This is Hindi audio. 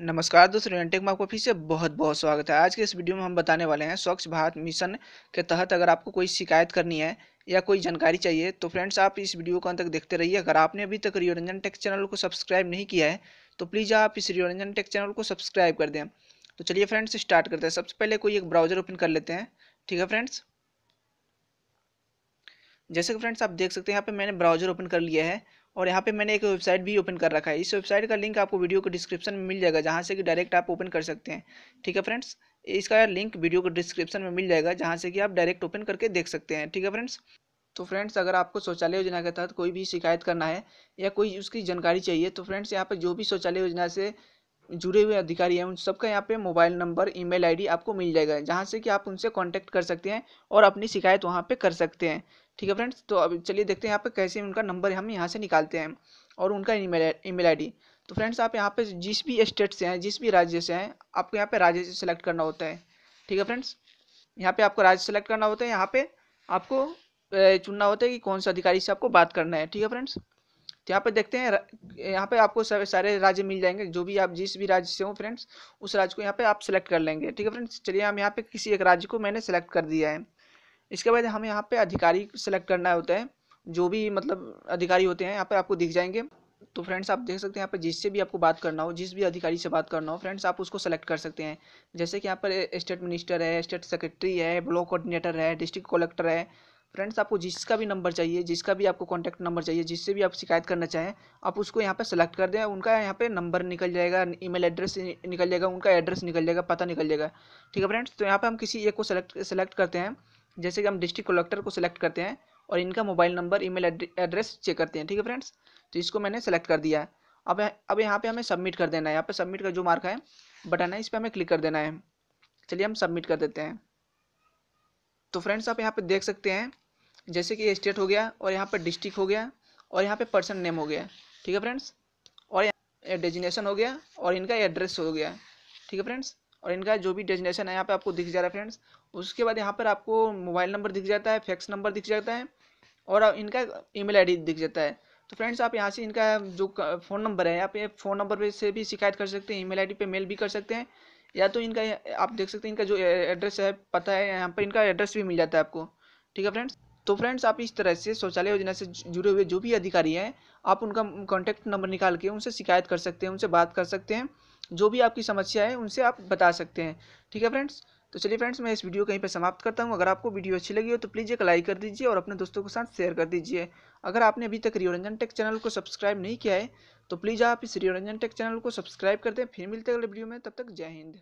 नमस्कार दोस्तों रेंटेक में आपको फिर से बहुत बहुत स्वागत है आज के इस वीडियो में हम बताने वाले हैं स्वच्छ भारत मिशन के तहत अगर आपको कोई शिकायत करनी है या कोई जानकारी चाहिए तो फ्रेंड्स आप इस वीडियो को अंत तक देखते रहिए अगर आपने अभी तक रियोरंजन टेक चैनल को सब्सक्राइब नहीं किया है तो प्लीज़ आप इस रियोरंजन टेक चैनल को सब्सक्राइब कर दें तो चलिए फ्रेंड्स स्टार्ट करते हैं सबसे पहले कोई एक ब्राउजर ओपन कर लेते हैं ठीक है फ्रेंड्स जैसे कि फ्रेंड्स आप देख सकते हैं यहाँ पे मैंने ब्राउजर ओपन कर लिया है और यहाँ पे मैंने एक वेबसाइट भी ओपन कर रखा है इस वेबसाइट का लिंक आपको वीडियो के डिस्क्रिप्शन में मिल जाएगा जहाँ से कि डायरेक्ट आप ओपन कर सकते हैं ठीक है फ्रेंड्स इसका लिंक वीडियो के डिस्क्रिप्शन में मिल जाएगा जहाँ से कि आप डायरेक्ट ओपन करके देख सकते हैं ठीक है फ्रेंड्स तो फ्रेंड्स अगर आपको शौचालय योजना के तहत कोई भी शिकायत करना है या कोई उसकी जानकारी चाहिए तो फ्रेंड्स यहाँ पर जो भी शौचालय योजना से जुड़े हुए अधिकारी हैं उन सबका यहाँ पे मोबाइल नंबर ईमेल आईडी आपको मिल जाएगा जहाँ से कि आप उनसे कांटेक्ट कर सकते हैं और अपनी शिकायत वहाँ पे कर सकते हैं ठीक है फ्रेंड्स तो अब चलिए देखते हैं यहाँ पे कैसे उनका नंबर हम यहाँ से निकालते हैं और उनका ईमेल ईमेल आईडी तो फ्रेंड्स आप यहाँ पे जिस भी स्टेट से हैं जिस भी राज्य से हैं आपको यहाँ पर राज्य से सेलेक्ट करना होता है ठीक है फ्रेंड्स यहाँ पर आपको राज्य सेलेक्ट करना होता है यहाँ पर आपको चुनना होता है कि कौन सा अधिकारी से आपको बात करना है ठीक है फ्रेंड्स तो यहाँ पे देखते हैं यहाँ पे आपको सारे सारे राज्य मिल जाएंगे जो भी आप जिस भी राज्य से हो फ्रेंड्स उस राज्य को यहाँ पे आप सेलेक्ट कर लेंगे ठीक है फ्रेंड्स चलिए हम यहाँ पे किसी एक राज्य को मैंने सेलेक्ट कर दिया है इसके बाद हमें यहाँ पे अधिकारी सेलेक्ट करना होता है जो भी मतलब अधिकारी होते हैं यहाँ पर आपको दिख जाएंगे तो फ्रेंड्स आप देख सकते हैं यहाँ पर जिससे भी आपको बात करना हो जिस भी अधिकारी से बात करना हो फ्रेंड्स आप उसको सेलेक्ट कर सकते हैं जैसे कि यहाँ पर स्टेट मिनिस्टर है स्टेट सेक्रेटरी है ब्लॉक कोऑर्डिनेटर है डिस्ट्रिक्ट कलेक्टर है फ्रेंड्स आपको जिसका भी नंबर चाहिए जिसका भी आपको कॉन्टैक्ट नंबर चाहिए जिससे भी आप शिकायत करना चाहें आप उसको यहाँ पर सेलेक्ट कर दें उनका यहाँ पर नंबर निकल जाएगा ईमेल एड्रेस निकल जाएगा उनका एड्रेस निकल जाएगा पता निकल जाएगा ठीक है फ्रेंड्स तो यहाँ पर हम किसी एक को सेलेक्ट सेलेक्ट करते हैं जैसे कि हम डिस्ट्रिक्ट कलेक्टर को सेलेक्ट करते हैं और इनका mobile number email address check करते हैं ठीक है फ्रेंड्स तो इसको मैंने सेलेक्ट कर दिया है अब अब यहाँ पे हमें सबमिट कर देना है यहाँ पे सबमिट का जो मार्क है बटन है इस पर हमें क्लिक कर देना है चलिए हम सबमिट कर देते हैं तो फ्रेंड्स आप यहाँ पे देख सकते हैं जैसे कि स्टेट हो गया और यहाँ पर डिस्ट्रिक्ट हो गया और यहाँ पे पर्सन नेम हो गया ठीक है फ्रेंड्स और डेजिनेशन हो गया और इनका एड्रेस हो गया ठीक है फ्रेंड्स और इनका जो भी डेजिनेशन है यहाँ पे आपको दिख जा रहा है फ्रेंड्स उसके बाद यहाँ पर आपको मोबाइल नंबर दिख जाता है फैक्स नंबर दिख जाता है और इनका ईमेल आईडी दिख जाता है तो फ्रेंड्स आप यहाँ से इनका जो फ़ोन नंबर है आप ये फ़ोन नंबर पर से भी शिकायत कर सकते हैं आई डी पर मेल भी कर सकते हैं या तो इनका आप देख सकते हैं इनका जो एड्रेस है पता है यहाँ पर इनका एड्रेस भी मिल जाता है आपको ठीक है फ्रेंड्स तो फ्रेंड्स आप इस तरह से शौचालय योजना से जुड़े हुए जो भी अधिकारी हैं आप उनका कॉन्टैक्ट नंबर निकाल के उनसे शिकायत कर सकते हैं उनसे बात कर सकते हैं जो भी आपकी समस्या है उनसे आप बता सकते हैं ठीक है फ्रेंड्स तो चलिए फ्रेंड्स मैं इस वीडियो कहीं पर समाप्त करता हूँ अगर आपको वीडियो अच्छी लगी हो तो प्लीज़ एक लाइक कर दीजिए और अपने दोस्तों के साथ शेयर कर दीजिए अगर आपने अभी तक रियोरंजन टेक चैनल को सब्सक्राइब नहीं किया है तो प्लीज़ आप इस रियोरंजन टेक चैनल को सब्सक्राइब कर दें फिर मिलते हैं अगले वीडियो में तब तक जय हिंद